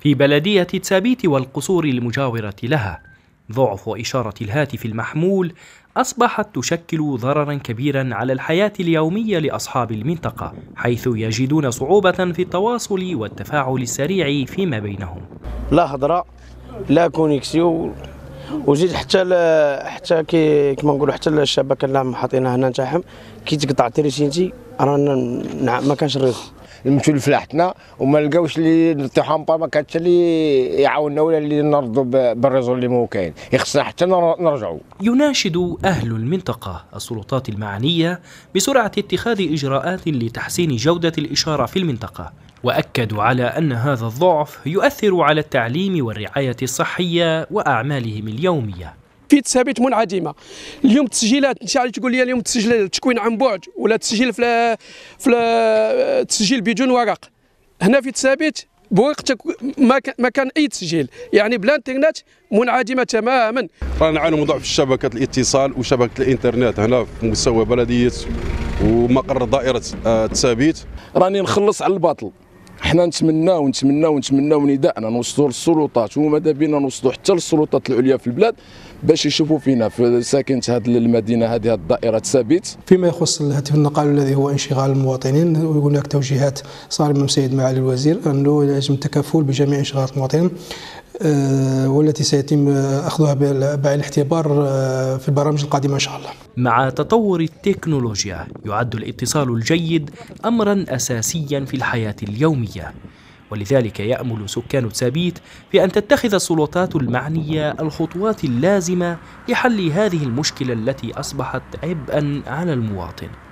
في بلدية تسابيت والقصور المجاورة لها ضعف إشارة الهاتف المحمول أصبحت تشكل ضررا كبيرا على الحياة اليومية لأصحاب المنطقة حيث يجدون صعوبة في التواصل والتفاعل السريع فيما بينهم لا هضرة لا كونيكسيون وجيت حتى ل... حتى كي كما نقولوا حتى الشبكه اللي حاطينها هنا نتاعهم كي تقطع تريسينتي رانا ما كانش الريخ نمشيو لفلاحتنا وما لقاوش اللي نطيحوا مبا ما كانش اللي يعاوننا ولا اللي نرضوا بالريزو اللي مو كاين يخصنا حتى نرجعوا يناشد اهل المنطقه السلطات المعنيه بسرعه اتخاذ اجراءات لتحسين جوده الاشاره في المنطقه واكدوا على ان هذا الضعف يؤثر على التعليم والرعايه الصحيه واعمالهم اليوميه في تثابت منعدمه اليوم التسجيلات انت عاد تقول لي اليوم تسجيل التكوين عن بعد ولا تسجيل في في التسجيل بدون ورق هنا في تثابت بوقتك ما كان اي تسجيل يعني بلا انترنت منعدمه تماما رانا نعاني من ضعف شبكه الاتصال وشبكه الانترنت هنا في مستوى بلديه ومقر دائره التثابيت آه، راني نخلص على الباطل حنا نتمناو نتمناو نتمناو نداءنا نوصلوا للسلطات وماذا بينا نوصلوا حتى للسلطات العليا في البلاد باش يشوفوا فينا في ساكنه هذه المدينه هذه الدائره الثابت فيما يخص الهاتف النقال الذي هو انشغال المواطنين لك توجيهات صارمه من سيد معالي الوزير انه لازم التكفل بجميع انشغالات المواطنين آه، والتي سيتم اخذها بعين الاعتبار آه، في البرامج القادمه ان شاء الله. مع تطور التكنولوجيا يعد الاتصال الجيد امرا اساسيا في الحياه اليوميه. ولذلك يأمل سكان تسابيت في أن تتخذ السلطات المعنية الخطوات اللازمة لحل هذه المشكلة التي أصبحت عبئا على المواطن